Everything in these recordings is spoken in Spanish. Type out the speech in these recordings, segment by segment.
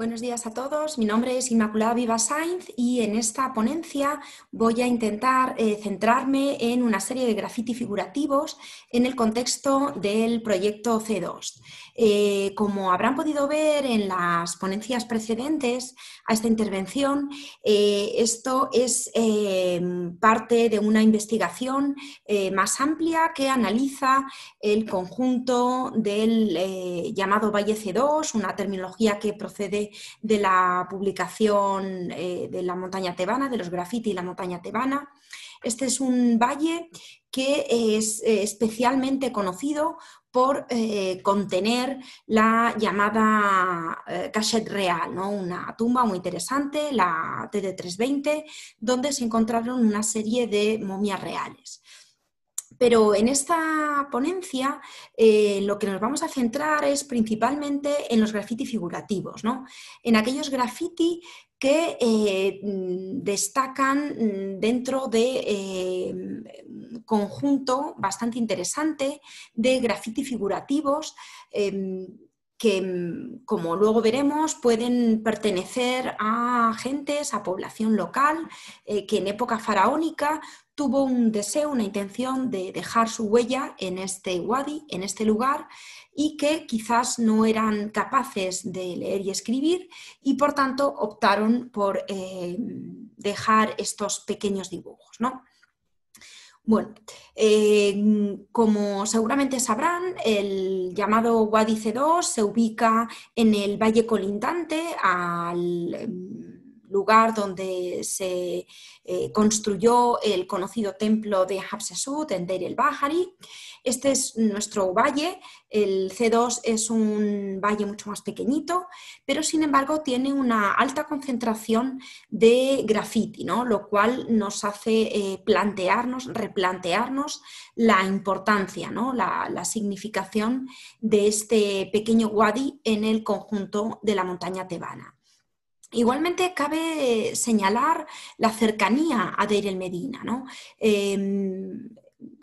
Buenos días a todos. Mi nombre es Inmaculada Viva Sainz y en esta ponencia voy a intentar eh, centrarme en una serie de grafiti figurativos en el contexto del proyecto C2. Eh, como habrán podido ver en las ponencias precedentes a esta intervención, eh, esto es parte de una investigación más amplia que analiza el conjunto del llamado Valle C2, una terminología que procede de, la publicación eh, de la montaña tebana, de los graffiti y la montaña tebana. Este es un valle que es eh, especialmente conocido por eh, contener la llamada eh, real, una tumba muy interesante, la TD320, donde se encontraron una serie de momias reales. Pero en esta ponencia eh, lo que nos vamos a centrar es principalmente en los graffiti figurativos, en aquellos graffiti que eh, mm, destacan mm, dentro de un eh, mm, conjunto bastante interesante de graffiti figurativos que, como luego veremos, pueden pertenecer a gentes, a población local, que en época faraónica tuvo un deseo, una intención de dejar su huella en este wadi, en este lugar, y que quizás no eran capaces de leer y escribir y por tanto optaron por eh, dejar estos pequeños dibujos. Bueno, eh, como seguramente sabrán, el llamado Wadi C2 se ubica en el valle colindante al lugar donde se eh, construyó el conocido templo de Hatshepsut en Deir el Bahari. Este es nuestro valle, el C2 es un valle mucho más pequeñito, pero sin embargo tiene una alta concentración de grafiti, lo cual nos hace eh, plantearnos, replantearnos la importancia, ¿no? la, la significación de este pequeño wadi en el conjunto de la montaña tebana. Igualmente cabe señalar la cercanía a Deir el Medina, em,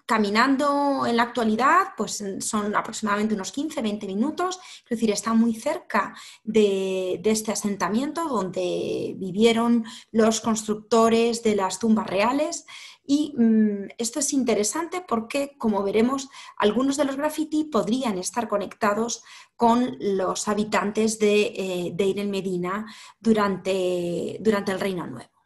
caminando en la actualidad, pues son aproximadamente unos 15-20 minutos, es decir, está muy cerca de, este asentamiento donde vivieron los constructores de las tumbas reales y mm, esto es interesante porque, como veremos, algunos de los graffiti podrían estar conectados con los habitantes de, eh, Medina durante, durante el Reino Nuevo.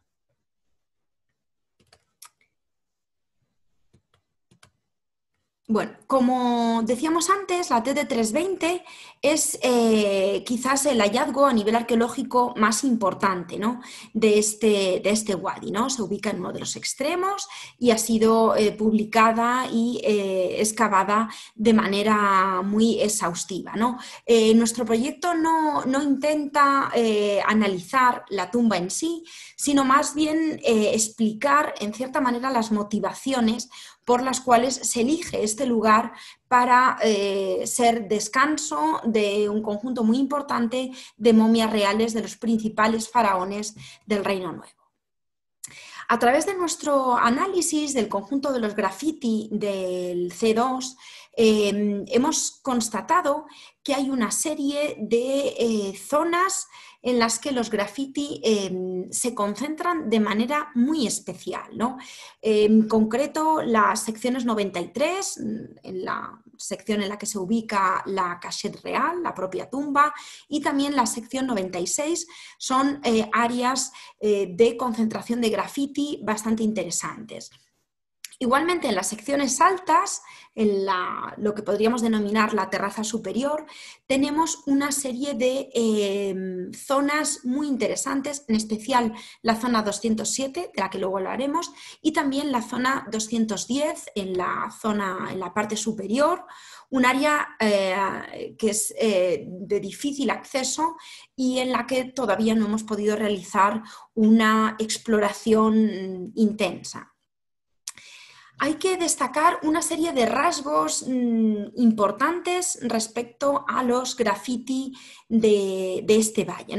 Bueno, como decíamos antes, la td 320 es eh, quizás el hallazgo a nivel arqueológico más importante ¿no? de, este, de este wadi. ¿no? Se ubica en uno de los extremos y ha sido eh, publicada y eh, excavada de manera muy exhaustiva. nuestro proyecto no, no intenta analizar la tumba en sí, sino más bien explicar en cierta manera las motivaciones por las cuales se elige este lugar para eh, ser descanso de un conjunto muy importante de momias reales de los principales faraones del Reino Nuevo. A través de nuestro análisis del conjunto de los graffiti del C2, eh, hemos constatado que hay una serie de eh, zonas en las que los graffiti em, se concentran de manera muy especial. En em, concreto, las secciones 93, mm, en la sección en la que se ubica la cachette real, la propia tumba, y también la sección 96, son eh, áreas eh, de concentración de graffiti bastante interesantes. Igualmente, en las secciones altas, en lo que podríamos denominar la terraza superior, tenemos una serie de em, zonas muy interesantes, en especial la zona 207, de la que luego hablaremos, y también la zona 210, en la, zona, en la parte superior, un área eh, que es eh, de difícil acceso y en la que todavía no hemos podido realizar una exploración intensa hay que destacar una serie de rasgos mm, importantes respecto a los graffiti de, este valle.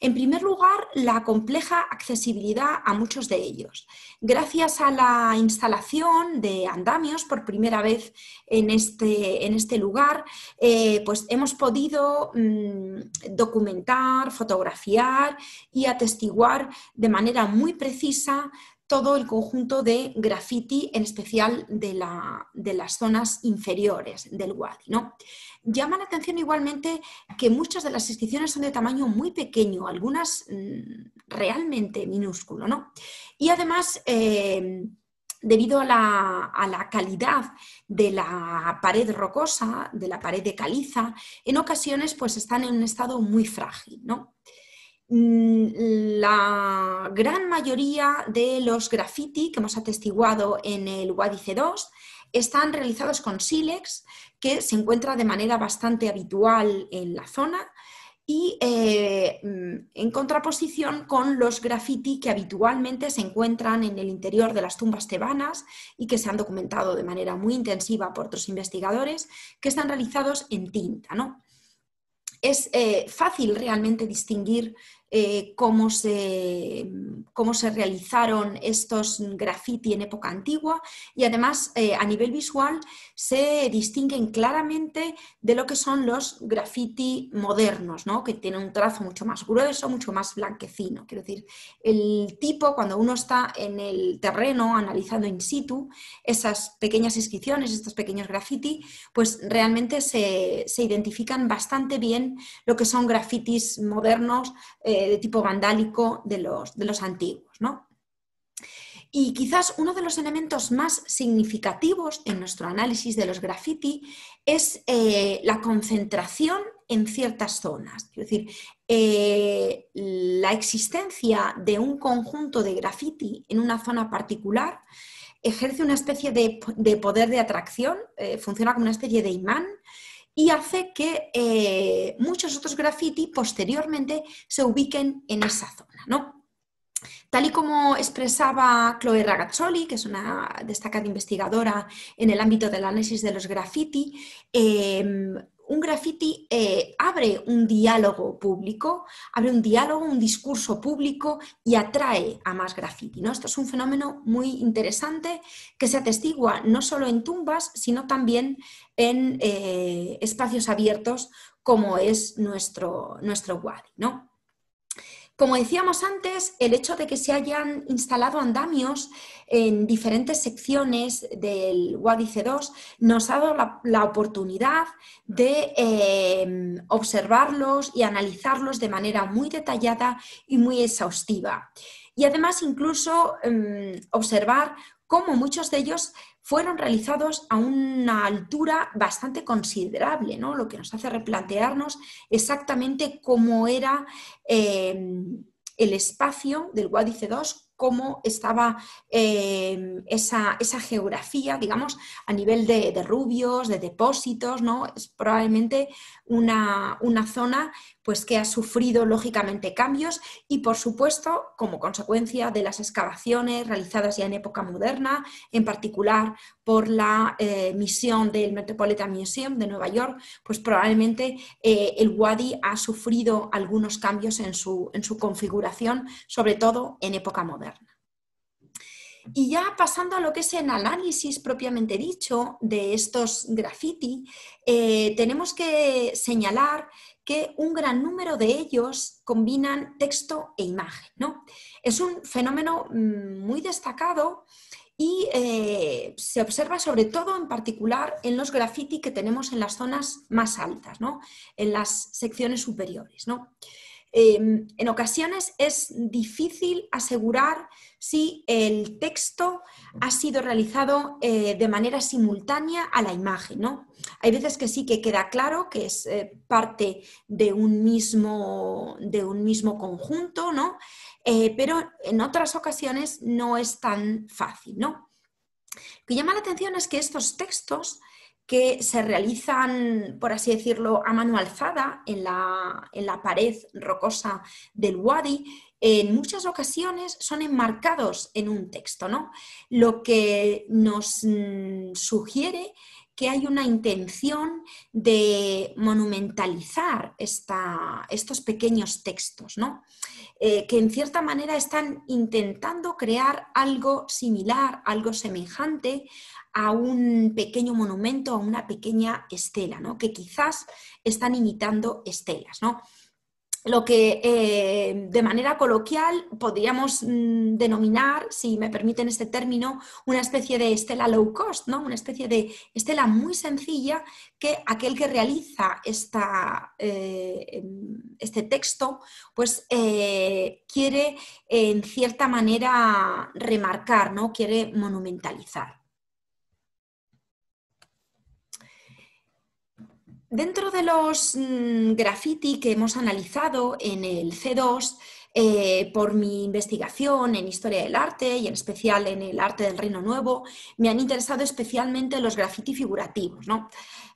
En primer lugar, la compleja accesibilidad a muchos de ellos. Gracias a la instalación de andamios por primera vez en este, en este lugar, eh, pues hemos podido mm, documentar, fotografiar y atestiguar de manera muy precisa todo el conjunto de graffiti, en especial de, las zonas inferiores del Wadi. ¿no? Llama la atención igualmente que muchas de las inscripciones son de tamaño muy pequeño, algunas mm, realmente minúsculo. Y además, eh, debido a la, calidad de la pared rocosa, de la pared de caliza, en ocasiones pues, están en un estado muy frágil. Mm, la gran mayoría de los graffiti que hemos atestiguado en el Guadice 2 están realizados con sílex, que se encuentra de manera bastante habitual en la zona, y eh, mm, en contraposición con los grafitis que habitualmente se encuentran en el interior de las tumbas tebanas y que se han documentado de manera muy intensiva por otros investigadores, que están realizados en tinta. ¿no? Es eh, fácil realmente distinguir eh, cómo, se, cómo, se, realizaron estos graffiti en época antigua y además eh, a nivel visual se distinguen claramente de lo que son los graffiti modernos, que tienen un trazo mucho más grueso, mucho más blanquecino. Quiero decir, el tipo cuando uno está en el terreno analizando in situ esas pequeñas inscripciones, estos pequeños graffiti, pues realmente se, identifican bastante bien lo que son grafitis modernos. Eh, de tipo vandálico de los, de los antiguos. ¿no? Y quizás uno de los elementos más significativos en nuestro análisis de los graffiti es eh, la concentración en ciertas zonas. Es decir, eh, la existencia de un conjunto de graffiti en una zona particular ejerce una especie de, poder de atracción, eh, funciona como una especie de imán y hace que eh, muchos otros graffiti posteriormente se ubiquen en esa zona, ¿no? Tal y como expresaba Chloe Ragazzoli, que es una destacada investigadora en el ámbito del análisis de los graffiti, em, un graffiti eh, abre un diálogo público, abre un diálogo, un discurso público y atrae a más graffiti. ¿no? Esto es un fenómeno muy interesante que se atestigua no solo en tumbas, sino también en eh, espacios abiertos como es nuestro, nuestro Wadi. ¿no? Como decíamos antes, el hecho de que se hayan instalado andamios en diferentes secciones del Guadice 2 nos ha dado la, oportunidad de eh, observarlos y analizarlos de manera muy detallada y muy exhaustiva y además incluso em, observar cómo muchos de ellos fueron realizados a una altura bastante considerable, lo que nos hace replantearnos exactamente cómo era em, el espacio del Guadice 2 cómo estaba em, esa, geografía, digamos, a nivel de, rubios, de depósitos, ¿no? Es probablemente una, una zona pues que ha sufrido lógicamente cambios y por supuesto como consecuencia de las excavaciones realizadas ya en época moderna, en particular por la eh, misión del Metropolitan Museum de Nueva York, pues probablemente eh, el Wadi ha sufrido algunos cambios en su, configuración, sobre todo en época moderna. Y ya pasando a lo que es el análisis propiamente dicho de estos graffiti, eh, tenemos que señalar que un gran número de ellos combinan texto e imagen. ¿no? Es un fenómeno mm, muy destacado y eh, se observa sobre todo en particular en los graffiti que tenemos en las zonas más altas, ¿no? en las secciones superiores. ¿no? Em, en ocasiones es difícil asegurar si el texto ha sido realizado eh, de manera simultánea a la imagen. ¿no? Hay veces que sí que queda claro que es eh, parte de un mismo, de un mismo conjunto, ¿no? Eh, pero en otras ocasiones no es tan fácil. ¿no? Lo que llama la atención es que estos textos que se realizan, por así decirlo, a mano alzada en la, pared rocosa del wadi, en muchas ocasiones son enmarcados en un texto, ¿no? Lo que nos mm, sugiere que hay una intención de monumentalizar estos pequeños textos, ¿no? Eh, que en cierta manera están intentando crear algo similar, algo semejante a un pequeño monumento, a una pequeña estela, ¿no? que quizás están imitando estelas. ¿no? lo que eh, de manera coloquial podríamos mm, denominar, si me permiten este término, una especie de estela low cost, ¿no? una especie de estela muy sencilla que aquel que realiza esta, eh, em, este texto pues eh, quiere en cierta manera remarcar, ¿no? quiere monumentalizar. Dentro de los mm, grafiti que hemos analizado en el C2, eh, por mi investigación en historia del arte y en especial en el arte del Reino Nuevo, me han interesado especialmente los graffiti figurativos.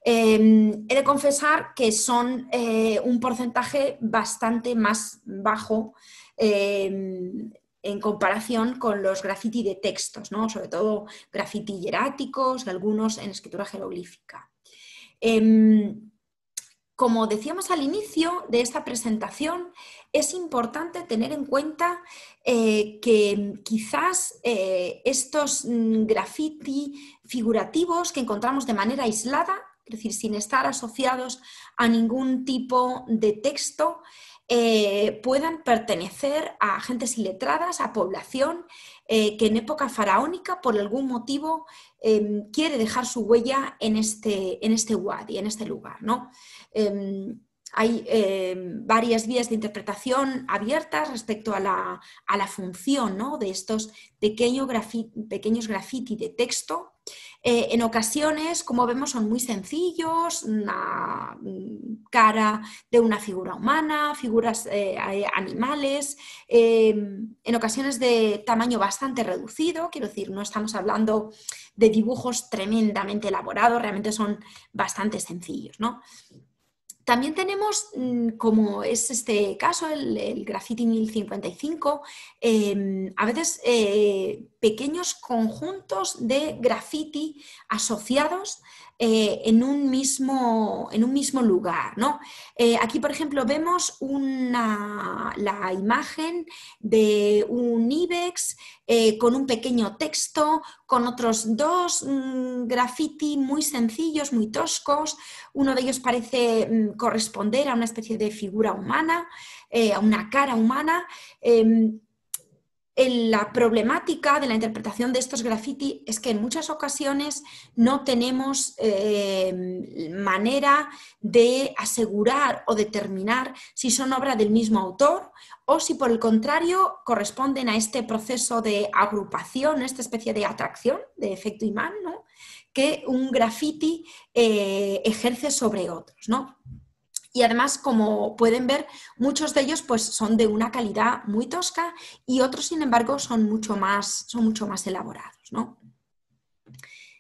Em, he de confesar que son eh, un porcentaje bastante más bajo em, en comparación con los graffiti de textos, sobre todo graffiti hieráticos algunos en escritura jeroglífica. Em, como decíamos al inicio de esta presentación, es importante tener en cuenta eh, que quizás eh, estos mm, grafiti figurativos que encontramos de manera aislada, es decir, sin estar asociados a ningún tipo de texto, eh, puedan pertenecer a gentes iletradas, a población que en época faraónica por algún motivo Em, quiere dejar su huella en este, en este wadi, en este lugar. ¿no? Em, hay em, varias vías de interpretación abiertas respecto a la, función de estos pequeños grafiti de texto eh, en ocasiones, como vemos, son muy sencillos, una mm, cara de una figura humana, figuras eh, animales, em, en ocasiones de tamaño bastante reducido, quiero decir, no estamos hablando de dibujos tremendamente elaborados, realmente son bastante sencillos, También tenemos, mm, como es este caso, el, graffiti 1055, em, a veces eh, pequeños conjuntos de graffiti asociados eh, en, un mismo, en, un mismo, lugar. Eh, aquí, por ejemplo, vemos una, la imagen de un IBEX eh, con un pequeño texto, con otros dos mm, grafiti muy sencillos, muy toscos. Uno de ellos parece mm, corresponder a una especie de figura humana, a una cara humana em, la problemática de la interpretación de estos graffiti es que en muchas ocasiones no tenemos eh, manera de asegurar o determinar si son obra del mismo autor o si por el contrario corresponden a este proceso de agrupación, esta especie de atracción, de efecto imán, que un graffiti eh, ejerce sobre otros. ¿no? y además, como pueden ver, muchos de ellos pues, son de una calidad muy tosca y otros, sin embargo, son mucho más, son mucho más elaborados.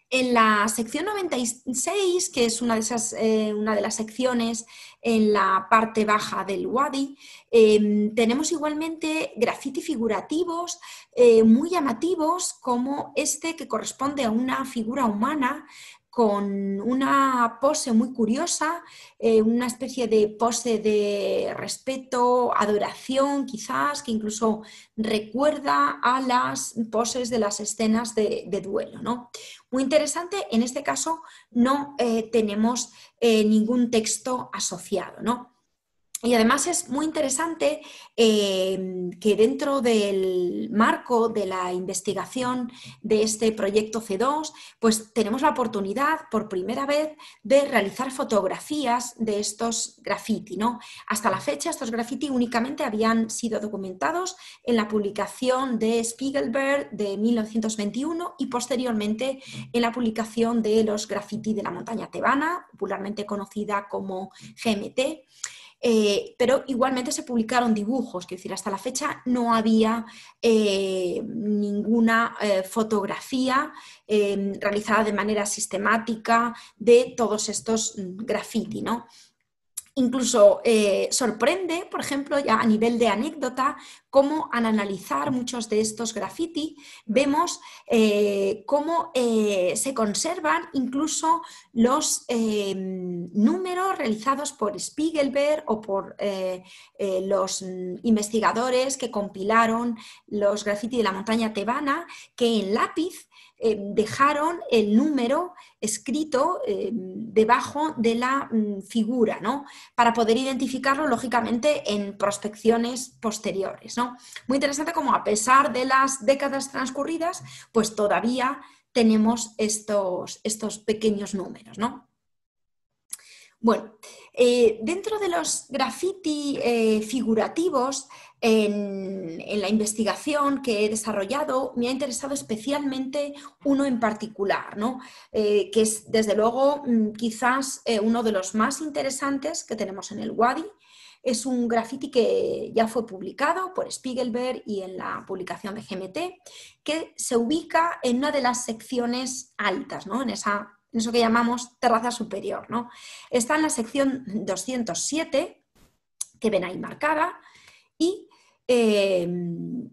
En la sección 96, que es una de, esas, eh, una de las secciones en la parte baja del Wadi, em, tenemos igualmente grafiti figurativos eh, muy llamativos, como este que corresponde a una figura humana con una pose muy curiosa, eh, una especie de pose de respeto, adoración quizás, que incluso recuerda a las poses de las escenas de, duelo. ¿no? Muy interesante, en este caso no eh, tenemos eh, ningún texto asociado. ¿no? Y además es muy interesante em, que dentro del marco de la investigación de este proyecto C2, pues tenemos la oportunidad por primera vez de realizar fotografías de estos graffiti. ¿no? Hasta la fecha estos graffiti únicamente habían sido documentados en la publicación de Spiegelberg de 1921 y posteriormente en la publicación de los graffiti de la montaña tebana, popularmente conocida como GMT. Eh, pero igualmente se publicaron dibujos, quiero decir, hasta la fecha no había eh, ninguna eh, fotografía realizada de manera sistemática de todos estos mm, graffiti, ¿no? Incluso eh, sorprende, por ejemplo, ya a nivel de anécdota, cómo al analizar muchos de estos graffiti vemos eh, cómo eh, se conservan incluso los em, números realizados por Spiegelberg o por los investigadores que compilaron los graffiti de la montaña tebana, que en lápiz eh, dejaron el número escrito eh, debajo de la mm, figura, ¿no? Para poder identificarlo, lógicamente, en prospecciones posteriores, ¿no? Muy interesante como a pesar de las décadas transcurridas, pues todavía tenemos estos, estos pequeños números, ¿no? Bueno, eh, dentro de los graffiti eh, figurativos, en, la investigación que he desarrollado, me ha interesado especialmente uno en particular, ¿no? Eh, que es desde luego mm, quizás uno de los más interesantes que tenemos en el Wadi. Es un grafiti que ya fue publicado por Spiegelberg y en la publicación de GMT, que se ubica en una de las secciones altas, ¿no? en esa en eso que llamamos terraza superior. ¿no? Está en la sección 207, que ven ahí marcada, y em,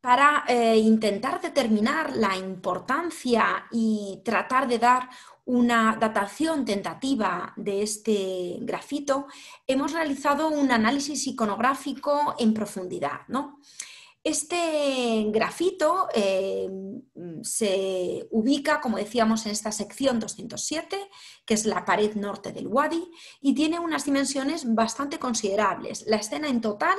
para eh, intentar determinar la importancia y tratar de dar una datación tentativa de este grafito, hemos realizado un análisis iconográfico en profundidad. ¿no? Este grafito eh, mm, se ubica, como decíamos, en esta sección 207, que es la pared norte del Wadi, y tiene unas dimensiones bastante considerables. La escena en total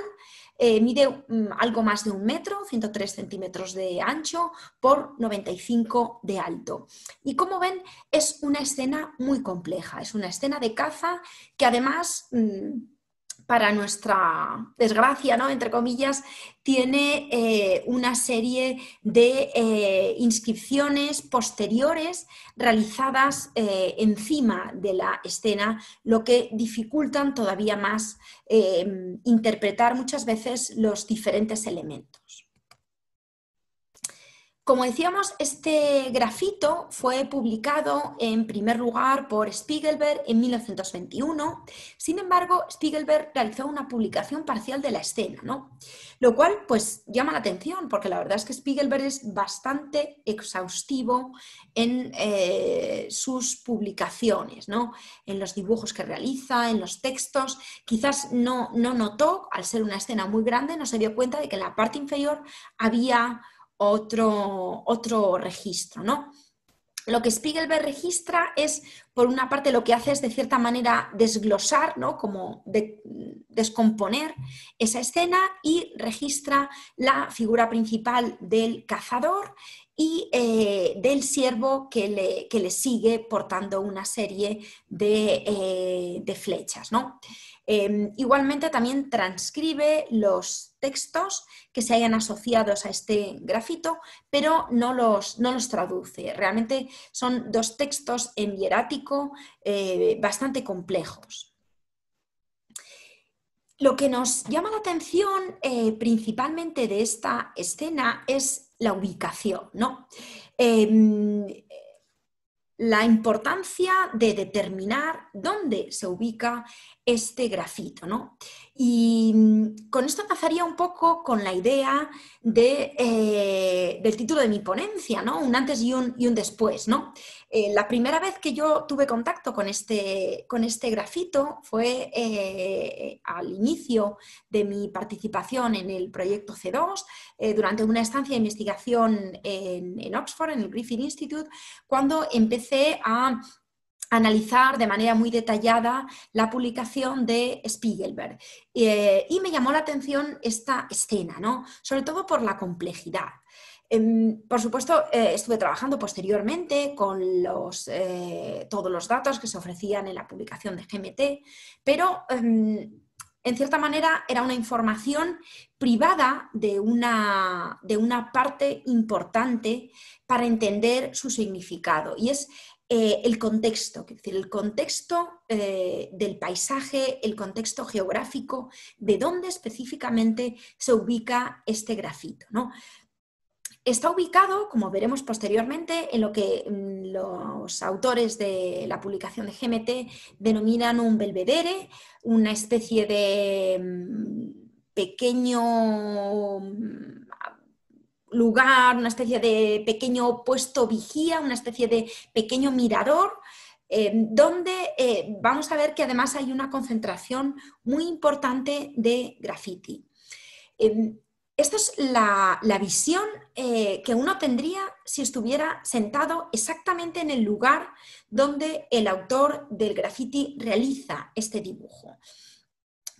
eh, mide mm, algo más de un metro, 103 centímetros de ancho por 95 de alto. Y como ven, es una escena muy compleja, es una escena de caza que además... Mm, para nuestra desgracia, ¿no? Entre comillas, tiene eh, una serie de eh, inscripciones posteriores realizadas eh, encima de la escena, lo que dificultan todavía más interpretar muchas veces los diferentes elementos. Como decíamos, este grafito fue publicado en primer lugar por Spiegelberg en 1921. Sin embargo, Spiegelberg realizó una publicación parcial de la escena, ¿no? Lo cual, pues, llama la atención, porque la verdad es que Spiegelberg es bastante exhaustivo en eh, sus publicaciones, ¿no? En los dibujos que realiza, en los textos. Quizás no, no notó, al ser una escena muy grande, no se dio cuenta de que en la parte inferior había otro, otro registro, ¿no? Lo que Spiegelberg registra es, por una parte, lo que hace es de cierta manera desglosar, ¿no? como descomponer esa escena y registra la figura principal del cazador y eh, del siervo que le, sigue portando una serie de, eh, de flechas. ¿no? Em, igualmente también transcribe los textos que se hayan asociado a este grafito, pero no los, los traduce. Realmente son dos textos en hierático eh, bastante complejos. Lo que nos llama la atención eh, principalmente de esta escena es la ubicación, em, la importancia de determinar dónde se ubica este grafito, ¿no? Y mm, con esto empezaría un poco con la idea de, eh, del título de mi ponencia, ¿no? Un antes y un, y un después, ¿no? Eh, la primera vez que yo tuve contacto con este, con este grafito fue eh, al inicio de mi participación en el proyecto C2, durante una estancia de investigación en, en Oxford, en el Griffith Institute, cuando empecé a analizar de manera muy detallada la publicación de Spiegelberg. Eh, y me llamó la atención esta escena, ¿no? sobre todo por la complejidad. Em, por supuesto, eh, estuve trabajando posteriormente con los, eh, todos los datos que se ofrecían en la publicación de GMT, pero em, en cierta manera era una información privada de una, de una, parte importante para entender su significado. Y es eh, el contexto, es decir, el contexto eh, del paisaje, el contexto geográfico, de dónde específicamente se ubica este grafito. ¿no? Está ubicado, como veremos posteriormente, en lo que mm, los autores de la publicación de GMT denominan un belvedere, una especie de mm, pequeño mm, lugar, una especie de pequeño puesto vigía, una especie de pequeño mirador, eh, donde eh, vamos a ver que además hay una concentración muy importante de graffiti. Eh, esta es la, la visión que uno tendría si estuviera sentado exactamente en el lugar donde el autor del graffiti realiza este dibujo.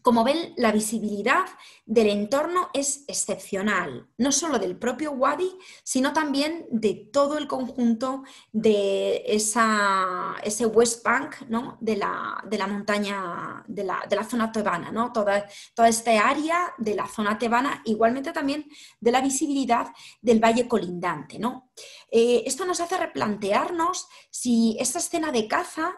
Como ven, la visibilidad del entorno es excepcional, no solo del propio Wadi, sino también de todo el conjunto de esa, ese West Bank ¿no? de, la, montaña, de la, zona tebana, ¿no? toda, toda esta área de la zona tebana, igualmente también de la visibilidad del valle colindante. ¿no? Eh, esto nos hace replantearnos si esta escena de caza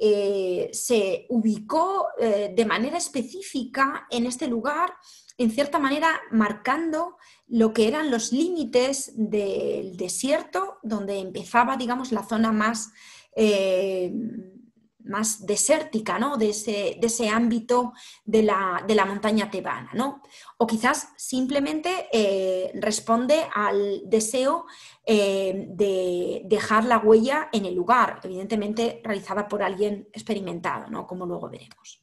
eh, se ubicó eh, de manera específica en este lugar, en cierta manera marcando lo que eran los límites del desierto, donde empezaba, digamos, la zona más... Eh, más desértica, ¿no? de, ese, ámbito de la, de la, montaña tebana. ¿no? O quizás simplemente eh, responde al deseo eh, de dejar la huella en el lugar, evidentemente realizada por alguien experimentado, ¿no? como luego veremos.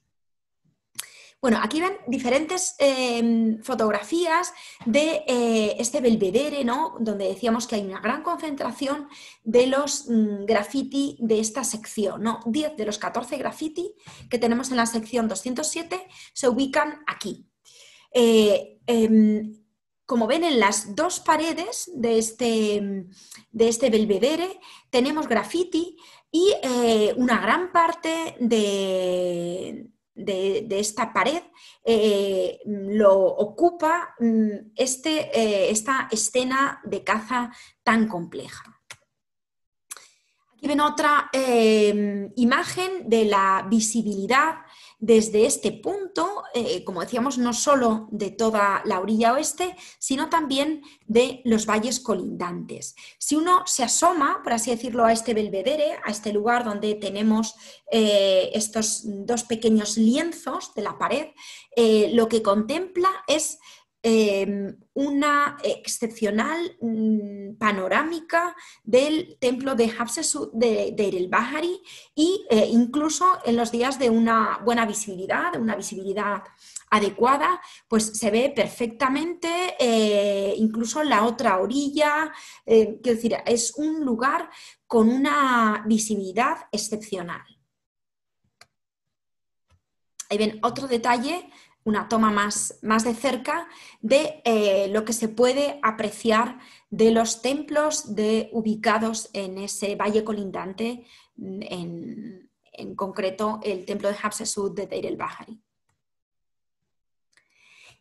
Bueno, aquí ven diferentes em, fotografías de eh, este belvedere, ¿no? Donde decíamos que hay una gran concentración de los mm, graffiti de esta sección, ¿no? 10 de los 14 graffiti que tenemos en la sección 207 se ubican aquí. Eh, em, como ven en las dos paredes de este, de este belvedere, tenemos graffiti y eh, una gran parte de, de, esta pared eh, lo ocupa mm, este, eh, esta escena de caza tan compleja. Aquí ven otra eh, imagen de la visibilidad desde este punto, eh, como decíamos, no solo de toda la orilla oeste, sino también de los valles colindantes. Si uno se asoma, por así decirlo, a este belvedere, a este lugar donde tenemos eh, estos dos pequeños lienzos de la pared, eh, lo que contempla es Em, una excepcional mm, panorámica del templo de Hapsesu de, de Bahari y eh, incluso en los días de una buena visibilidad, una visibilidad adecuada, pues se ve perfectamente eh, incluso la otra orilla, eh, quiero decir, es un lugar con una visibilidad excepcional. Ahí ven otro detalle una toma más, más de cerca de eh, lo que se puede apreciar de los templos de, ubicados en ese valle colindante, en, en concreto el templo de Hapsesud de Deir el Bahari.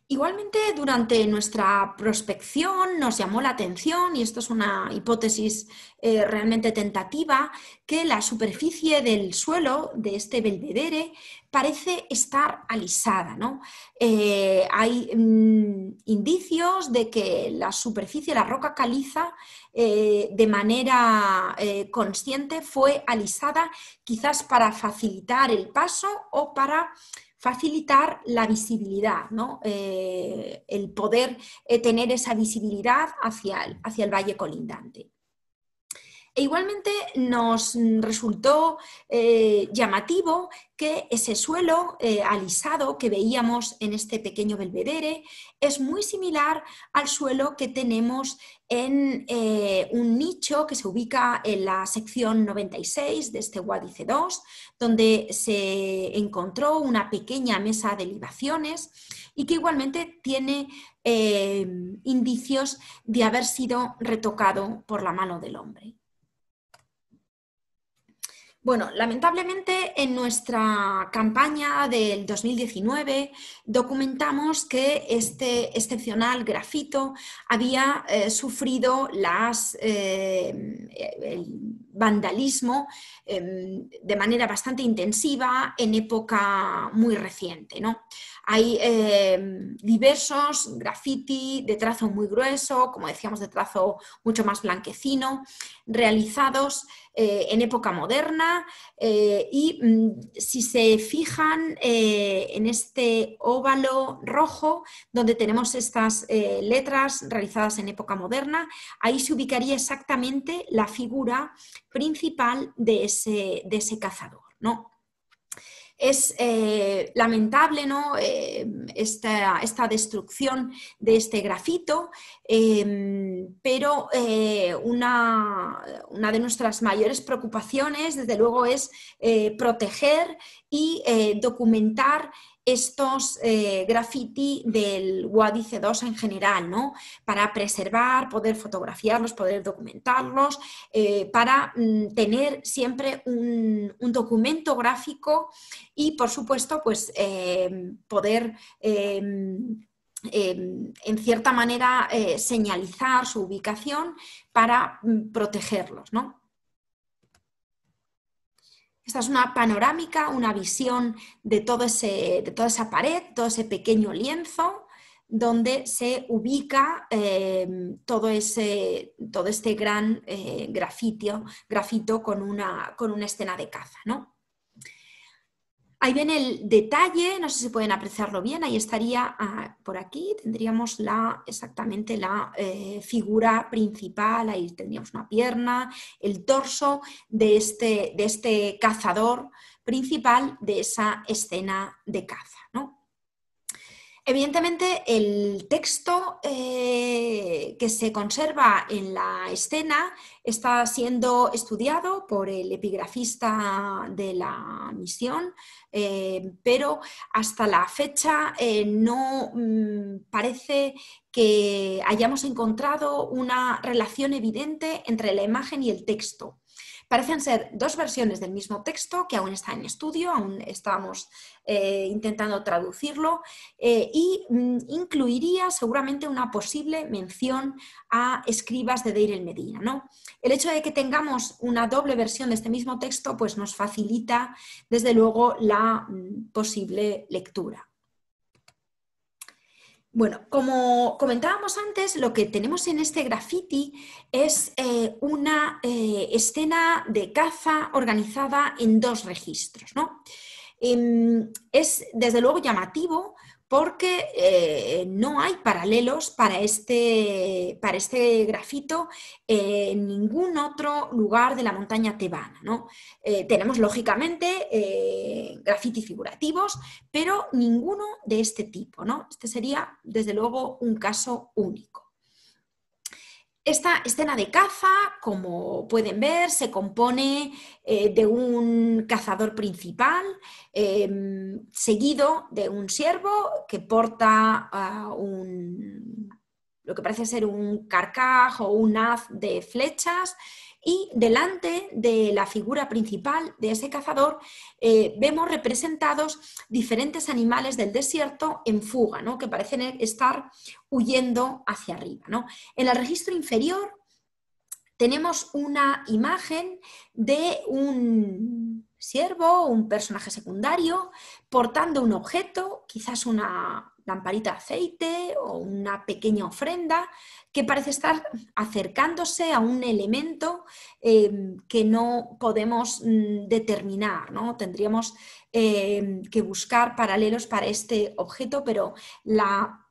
Igualmente, durante nuestra prospección nos llamó la atención, y esto es una hipótesis eh, realmente tentativa, que la superficie del suelo de este belvedere parece estar alisada. Eh, hay mm, indicios de que la superficie, la roca caliza, eh, de manera consciente fue alisada quizás para facilitar el paso o para facilitar la visibilidad, ¿no? Eh, el poder eh, tener esa visibilidad hacia hacia el valle colindante. E igualmente nos resultó eh, llamativo que ese suelo eh, alisado que veíamos en este pequeño belvedere es muy similar al suelo que tenemos en eh, un nicho que se ubica en la sección 96 de este Guadice 2, donde se encontró una pequeña mesa de libaciones y que igualmente tiene indicios de haber sido retocado por la mano del hombre. Bueno, lamentablemente en nuestra campaña del 2019 documentamos que este excepcional grafito había eh, sufrido eh, el vandalismo em, de manera bastante intensiva en época muy reciente. ¿no? Hay em, diversos, graffiti de trazo muy grueso, como decíamos, de trazo mucho más blanquecino, realizados eh, en época moderna. Eh, y mm, si se fijan eh, en este óvalo rojo, donde tenemos estas letras realizadas en época moderna, ahí se ubicaría exactamente la figura principal de ese, de ese cazador. ¿no? es eh, lamentable ¿no? Eh, esta, esta, destrucción de este grafito Em, pero eh, una, de nuestras mayores preocupaciones, desde luego, es eh, proteger y eh, documentar estos graffiti del Wadi C2 en general, ¿no? Para preservar, poder fotografiarlos, poder documentarlos, para mm, tener siempre un, documento gráfico y, por supuesto, pues em, poder em, Em, en cierta manera, eh, señalizar su ubicación para mm, protegerlos. ¿no? Esta es una panorámica, una visión de, todo ese, de toda esa pared, todo ese pequeño lienzo donde se ubica em, todo, ese, todo, este gran eh, grafito con una, con una, escena de caza. ¿no? Ahí ven el detalle, no sé si pueden apreciarlo bien, ahí estaría ah, por aquí, tendríamos la, exactamente la eh, figura principal, ahí tendríamos una pierna, el torso de este, de este cazador principal de esa escena de caza. ¿no? Evidentemente, el texto eh, que se conserva en la escena está siendo estudiado por el epigrafista de la misión, eh, pero hasta la fecha eh, no mm, parece que hayamos encontrado una relación evidente entre la imagen y el texto. Parecen ser dos versiones del mismo texto que aún está en estudio, aún estamos eh, intentando traducirlo eh, y mm, incluiría seguramente una posible mención a escribas de Deir el Medina. El hecho de que tengamos una doble versión de este mismo texto pues nos facilita desde luego la mm, posible lectura. Bueno, como comentábamos antes, lo que tenemos en este graffiti es eh, una eh, escena de caza organizada en dos registros. ¿no? Em, es desde luego llamativo porque eh, no hay paralelos para este, para este grafito en ningún otro lugar de la montaña tebana. Eh, tenemos, lógicamente, eh, grafitis figurativos, pero ninguno de este tipo. ¿no? Este sería, desde luego, un caso único. Esta escena de caza, como pueden ver, se compone eh, de un cazador principal, em, seguido de un siervo que porta lo que parece ser un carcaj o un haz de flechas, y delante de la figura principal de ese cazador eh, vemos representados diferentes animales del desierto en fuga, que parecen estar huyendo hacia arriba. ¿no? En el registro inferior tenemos una imagen de un siervo, un personaje secundario, portando un objeto, quizás una, lamparita de aceite o una pequeña ofrenda que parece estar acercándose a un elemento em, que no podemos mm, determinar, ¿no? Tendríamos em, que buscar paralelos para este objeto, pero la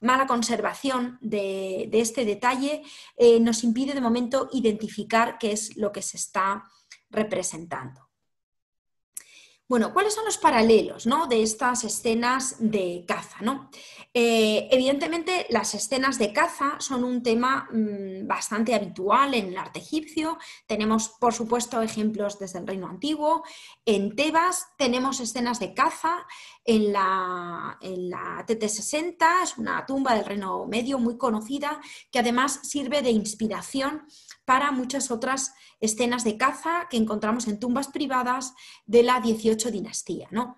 mala conservación de, este detalle eh, nos impide de momento identificar qué es lo que se está representando. Bueno, ¿cuáles son los paralelos ¿no? de estas escenas de caza? ¿no? Eh, evidentemente, las escenas de caza son un tema mm, bastante habitual en el arte egipcio. Tenemos, por supuesto, ejemplos desde el Reino Antiguo. En Tebas tenemos escenas de caza en la, en la TT60, es una tumba del Reino Medio muy conocida que además sirve de inspiración para muchas otras escenas de caza que encontramos en tumbas privadas de la XVIII dinastía, ¿no?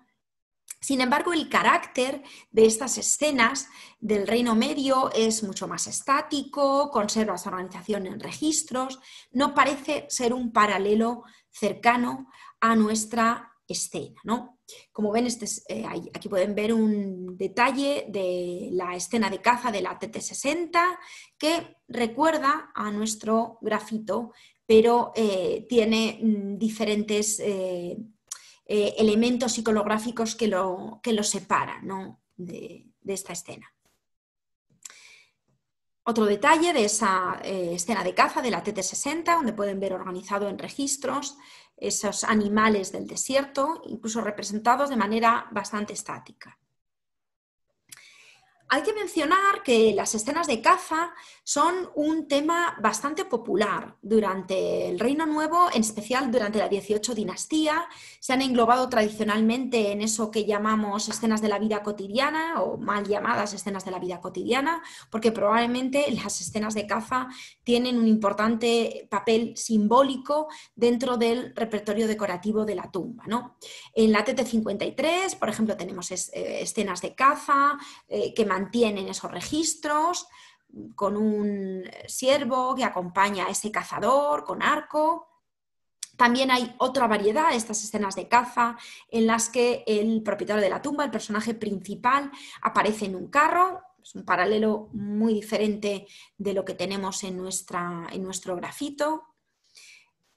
Sin embargo, el carácter de estas escenas del Reino Medio es mucho más estático, conserva su organización en registros, no parece ser un paralelo cercano a nuestra escena, ¿no? Como ven, este eh, aquí pueden ver un detalle de la escena de caza de la TT-60 que recuerda a nuestro grafito, pero eh, tiene mm, diferentes eh, elementos iconográficos que lo, separan de, esta escena. Otro detalle de esa escena de caza de la TT60, donde pueden ver organizado en registros esos animales del desierto, incluso representados de manera bastante estática. Hay que mencionar que las escenas de caza son un tema bastante popular durante el Reino Nuevo, en especial durante la XVIII dinastía. Se han englobado tradicionalmente en eso que llamamos escenas de la vida cotidiana o mal llamadas escenas de la vida cotidiana, porque probablemente las escenas de caza tienen un importante papel simbólico dentro del repertorio decorativo de la tumba. En la TT53, por ejemplo, tenemos eh, escenas de caza eh, que mantienen mantienen esos registros con un siervo que acompaña a ese cazador con arco. También hay otra variedad, estas escenas de caza, en las que el propietario de la tumba, el personaje principal, aparece en un carro. Es un paralelo muy diferente de lo que tenemos en, en nuestro grafito.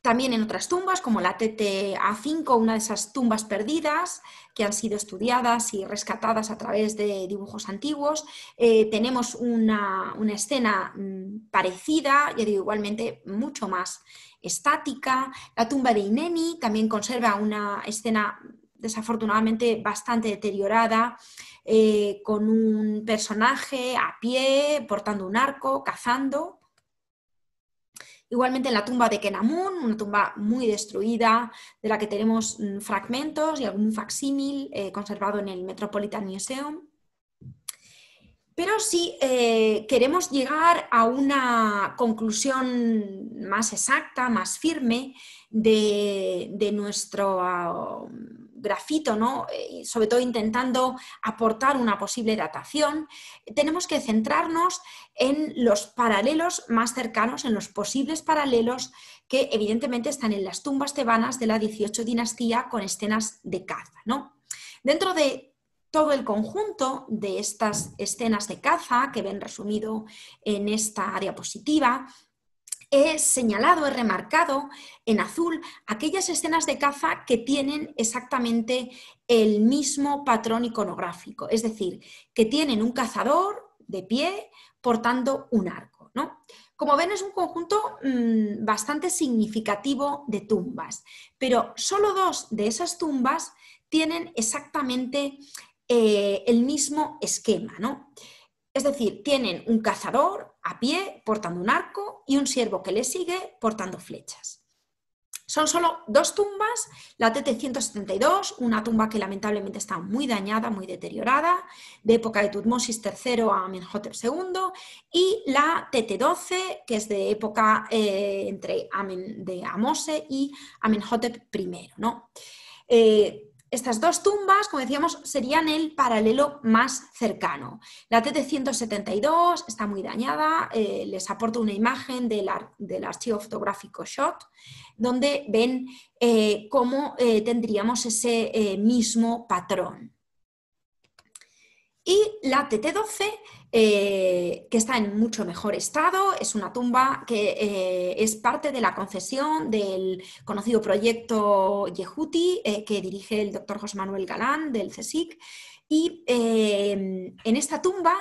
También en otras tumbas, como la a 5 una de esas tumbas perdidas que han sido estudiadas y rescatadas a través de dibujos antiguos, eh, tenemos una, escena mm, parecida, y, igualmente mucho más estática. La tumba de Ineni también conserva una escena desafortunadamente bastante deteriorada, eh, con un personaje a pie, portando un arco, cazando. Igualmente en la tumba de Kenamun, una tumba muy destruida, de la que tenemos mm, fragmentos y algún facsímil eh, conservado en el Metropolitan Museum. Pero sí eh, queremos llegar a una conclusión más exacta, más firme de, nuestro grafito, ¿no? Eh, sobre todo intentando aportar una posible datación, tenemos que centrarnos en los paralelos más cercanos, en los posibles paralelos que evidentemente están en las tumbas tebanas de la 18 dinastía con escenas de caza. ¿no? Dentro de todo el conjunto de estas escenas de caza que ven resumido en esta diapositiva, he señalado, he remarcado en azul aquellas escenas de caza que tienen exactamente el mismo patrón iconográfico, es decir, que tienen un cazador de pie portando un arco. ¿no? Como ven, es un conjunto mm, bastante significativo de tumbas, pero solo dos de esas tumbas tienen exactamente eh, el mismo esquema. ¿no? Es decir, tienen un cazador a pie portando un arco y un siervo que le sigue portando flechas. Son solo dos tumbas, la TT-172, una tumba que lamentablemente está muy dañada, muy deteriorada, de época de Tutmosis III a Amenhotep II, y la TT-12, que es de época eh, entre de Amose y Amenhotep I. ¿no? Eh, estas dos tumbas, como decíamos, serían el paralelo más cercano. La TT-172 está muy dañada, eh, les aporto una imagen del, del archivo fotográfico SHOT, donde ven eh, cómo eh, tendríamos ese mismo patrón. Y la TT-12 eh, que está en mucho mejor estado, es una tumba que eh, es parte de la concesión del conocido proyecto Yehuti eh, que dirige el doctor José Manuel Galán del CSIC. Y em, en esta tumba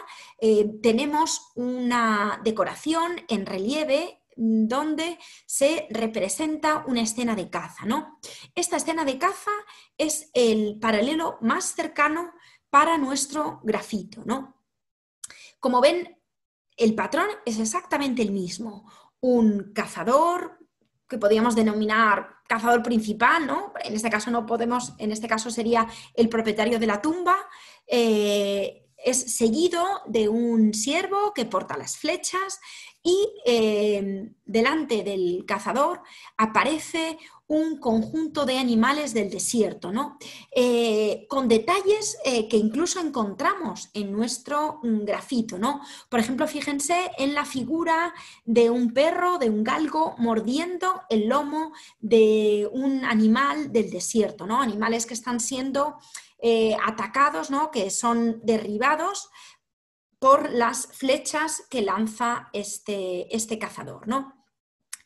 tenemos una decoración en relieve donde se representa una escena de caza. ¿no? Esta escena de caza es el paralelo más cercano para nuestro grafito. ¿no? Como ven, el patrón es exactamente el mismo. Un cazador, que podríamos denominar cazador principal, ¿no? En este caso no podemos, en este caso sería el propietario de la tumba. Eh, es seguido de un siervo que porta las flechas y eh, delante del cazador aparece un conjunto de animales del desierto, ¿no? Eh, con detalles eh, que incluso encontramos en nuestro mm, grafito, ¿no? Por ejemplo, fíjense en la figura de un perro, de un galgo, mordiendo el lomo de un animal del desierto, ¿no? Animales que están siendo eh, atacados, ¿no? Que son derribados por las flechas que lanza este, este cazador, ¿no?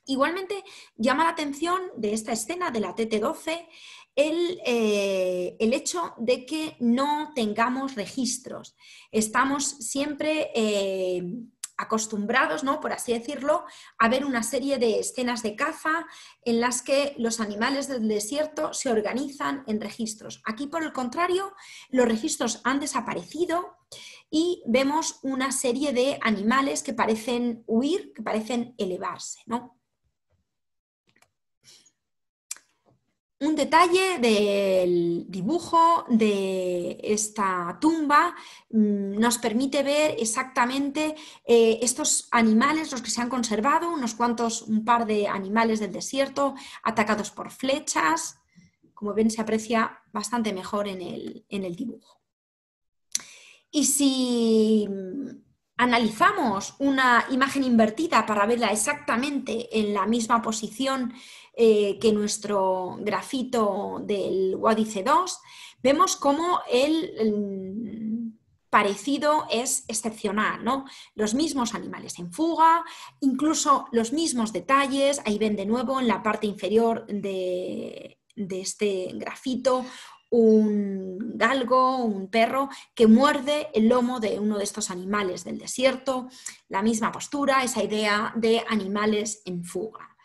Igualmente llama la atención de esta escena de la TT12 eh, el, hecho de que no tengamos registros. Estamos siempre eh, acostumbrados, ¿no? por así decirlo, a ver una serie de escenas de caza en las que los animales del desierto se organizan en registros. Aquí, por el contrario, los registros han desaparecido y vemos una serie de animales que parecen huir, que parecen elevarse. ¿no? un detalle del dibujo de esta tumba mm, nos permite ver exactamente eh, estos animales, los que se han conservado, unos cuantos, un par de animales del desierto atacados por flechas. Como ven, se aprecia bastante mejor en el, en el dibujo. Y si analizamos una imagen invertida para verla exactamente en la misma posición eh, que nuestro grafito del c 2, vemos cómo el, parecido es excepcional, ¿no? Los mismos animales en fuga, incluso los mismos detalles, ahí ven de nuevo en la parte inferior de este grafito un galgo, un perro, que muerde el lomo de uno de estos animales del desierto, la misma postura, esa idea de animales en fuga.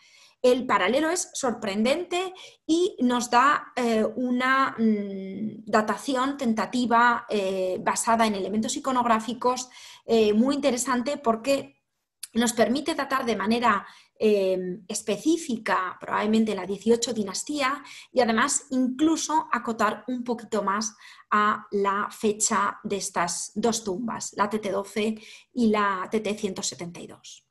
El paralelo es sorprendente y nos da eh, una mm, datación tentativa eh, basada en elementos iconográficos eh, muy interesante porque nos permite datar de manera Em, específica, probablemente la 18 dinastía, y además incluso acotar un poquito más a la fecha de estas dos tumbas, la TT12 y la TT172.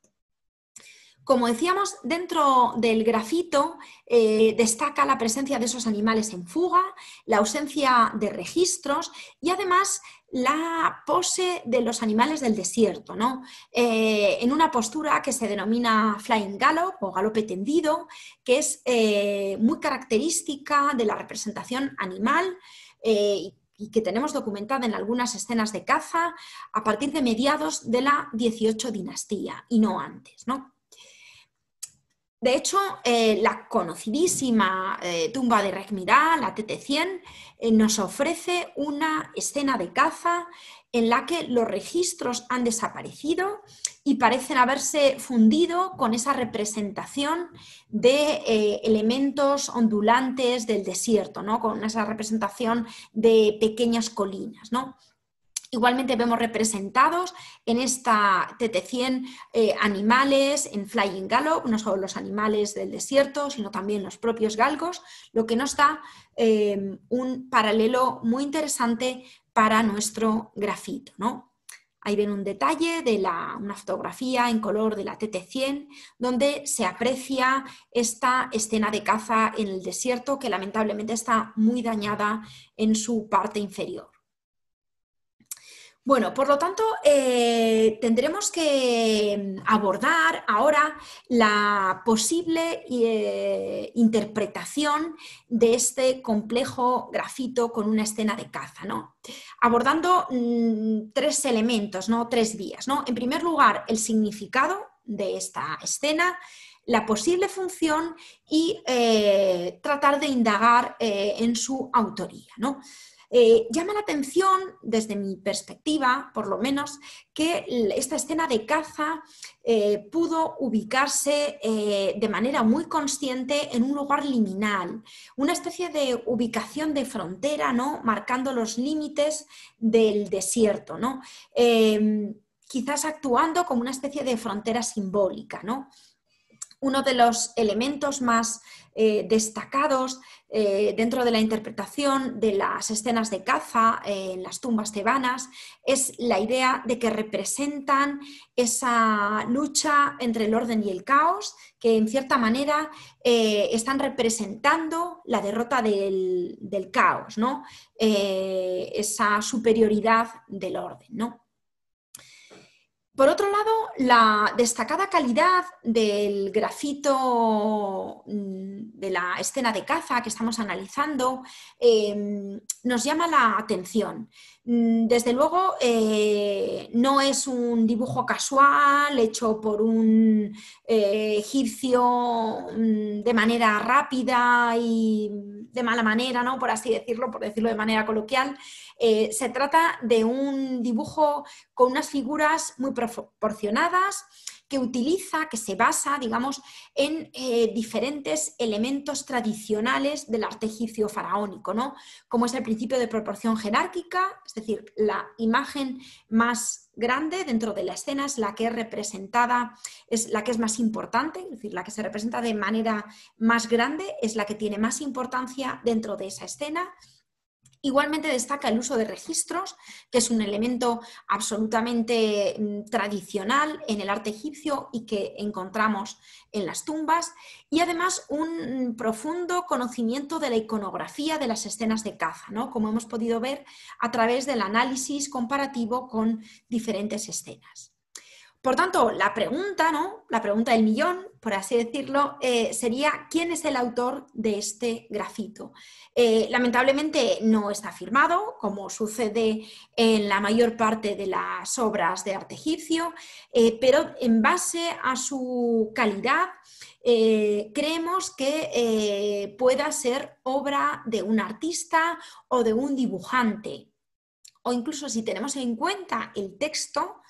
Como decíamos, dentro del grafito eh, destaca la presencia de esos animales en fuga, la ausencia de registros y además la pose de los animales del desierto, ¿no? Eh, en una postura que se denomina flying gallop o galope tendido, que es eh, muy característica de la representación animal y que tenemos documentada en algunas escenas de caza a partir de mediados de la 18 dinastía y no antes, ¿no? De hecho, eh, la conocidísima eh, tumba de Regmirá, la TT100, eh, nos ofrece una escena de caza en la que los registros han desaparecido y parecen haberse fundido con esa representación de elementos ondulantes del desierto, ¿no? con esa representación de pequeñas colinas. ¿no? Igualmente vemos representados en esta TT100 eh, animales en Flying Gallop, no solo los animales del desierto, sino también los propios galgos, lo que nos da eh, un paralelo muy interesante para nuestro grafito. Ahí ven un detalle de una fotografía en color de la TT100, donde se aprecia esta escena de caza en el desierto que lamentablemente está muy dañada en su parte inferior. Bueno, por lo tanto, eh, tendremos que mm, abordar ahora la posible eh, interpretación de este complejo grafito con una escena de caza, ¿no? Abordando mm, tres elementos, ¿no? Tres vías, ¿no? En primer lugar, el significado de esta escena, la posible función y eh, tratar de indagar en su autoría, ¿no? Eh, llama la atención, desde mi perspectiva, por lo menos, que esta escena de caza eh, pudo ubicarse eh, de manera muy consciente en un lugar liminal, una especie de ubicación de frontera, ¿no? Marcando los límites del desierto, ¿no? Em, quizás actuando como una especie de frontera simbólica, ¿no? Uno de los elementos más destacados eh, dentro de la interpretación de las escenas de caza eh, en las tumbas tebanas es la idea de que representan esa lucha entre el orden y el caos, que en cierta manera eh, están representando la derrota del, del caos, ¿no? esa superioridad del orden. ¿no? Por otro lado, la destacada calidad del grafito mm, de la escena de caza que estamos analizando em, nos llama la atención. Mm, desde luego, eh, no es un dibujo casual hecho por un eh, egipcio mm, de manera rápida y de mala manera, ¿no? por así decirlo, por decirlo de manera coloquial, eh, se trata de un dibujo con unas figuras muy proporcionadas que utiliza, que se basa, digamos, en eh, diferentes elementos tradicionales del arte egipcio faraónico, ¿no? Como es el principio de proporción jerárquica, es decir, la imagen más grande dentro de la escena es la que es representada, es la que es más importante, es decir, la que se representa de manera más grande, es la que tiene más importancia dentro de esa escena Igualmente destaca el uso de registros, que es un elemento absolutamente mm, tradicional en el arte egipcio y que encontramos en las tumbas, y además un mm, profundo conocimiento de la iconografía de las escenas de caza, ¿no? como hemos podido ver a través del análisis comparativo con diferentes escenas. Por tanto, la pregunta, ¿no? La pregunta del millón, por así decirlo, eh, sería ¿quién es el autor de este grafito? Eh, lamentablemente no está firmado, como sucede en la mayor parte de las obras de arte egipcio, eh, pero en base a su calidad creemos que pueda ser obra de un artista o de un dibujante. O incluso si tenemos en cuenta el texto,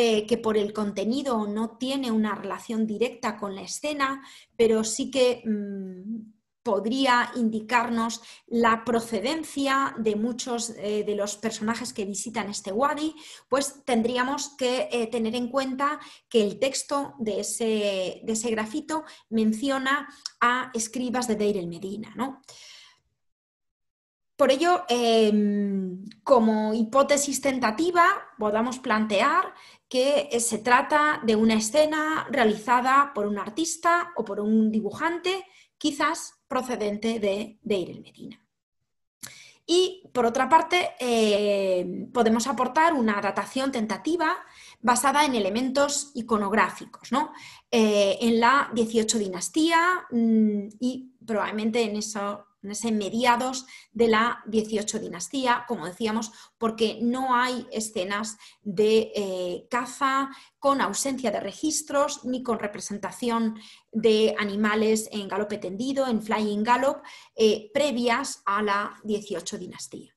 eh, que por el contenido no tiene una relación directa con la escena, pero sí que mm, podría indicarnos la procedencia de muchos eh, de los personajes que visitan este wadi, pues tendríamos que eh, tener en cuenta que el texto de ese, grafito menciona a escribas de Deir el Medina. Por ello, em, como hipótesis tentativa, podamos plantear que eh, se trata de una escena realizada por un artista o por un dibujante, quizás procedente de, de el Medina. Y por otra parte, eh, podemos aportar una datación tentativa basada en elementos iconográficos, ¿no? Eh, en la XVIII dinastía mm, y probablemente en, eso, en mediados de la 18 dinastía, como decíamos, porque no hay escenas de eh, caza con ausencia de registros ni con representación de animales en galope tendido, en flying gallop, eh, previas a la 18 dinastía.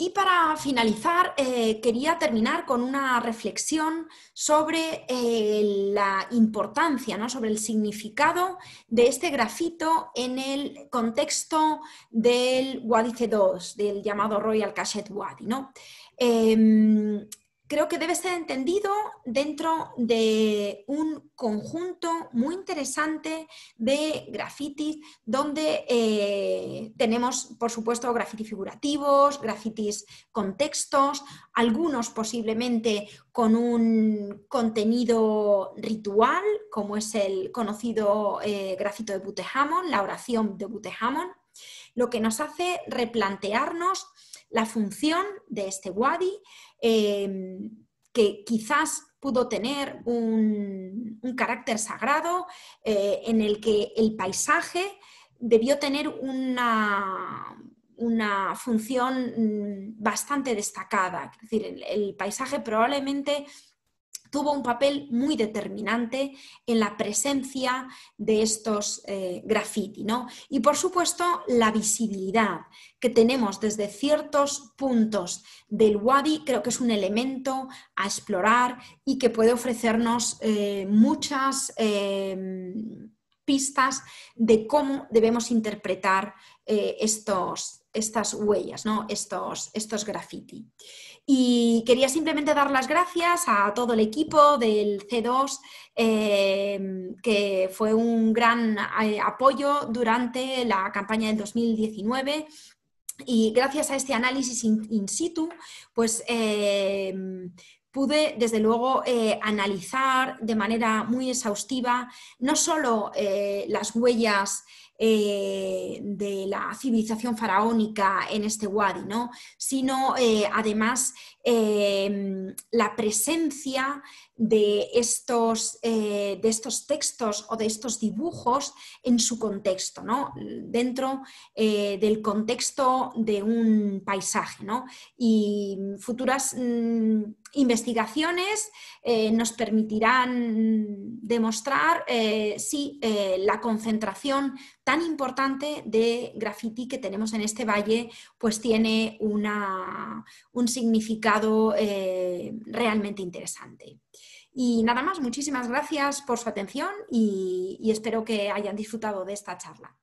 Y para finalizar, eh, quería terminar con una reflexión sobre eh, la importancia, ¿no? sobre el significado de este grafito en el contexto del Wadi c 2, del llamado Royal Cachet Wadi. ¿no? Em, creo que debe ser entendido dentro de un conjunto muy interesante de grafitis, donde eh, tenemos, por supuesto, grafitis figurativos, grafitis con textos, algunos posiblemente con un contenido ritual, como es el conocido eh, grafito de Buttehamon, la oración de Buttehamon, lo que nos hace replantearnos la función de este wadi, Em, que quizás pudo tener un, carácter sagrado eh, en el que el paisaje debió tener una, una función mm, bastante destacada. Es decir, el paisaje probablemente tuvo un papel muy determinante en la presencia de estos eh, ¿no? Y por supuesto, la visibilidad que tenemos desde ciertos puntos del Wadi creo que es un elemento a explorar y que puede ofrecernos eh, muchas em, pistas de cómo debemos interpretar eh, estos, estas huellas, ¿no? estos, estos graffiti. Y quería simplemente dar las gracias a todo el equipo del C2, em, que fue un gran eh, apoyo durante la campaña del 2019. Y gracias a este análisis in, situ, pues em, pude, desde luego, eh, analizar de manera muy exhaustiva no solo eh, las huellas eh, de la civilización faraónica en este wadi, ¿no? sino eh, además em, la presencia de estos, eh, de estos, textos o de estos dibujos en su contexto, ¿no? dentro del contexto de un paisaje. Y futuras mm, investigaciones nos permitirán demostrar si la concentración tan importante de graffiti que tenemos en este valle, pues tiene una, un significado eh, realmente interesante. Y nada más, muchísimas gracias por su atención y espero que hayan disfrutado de esta charla.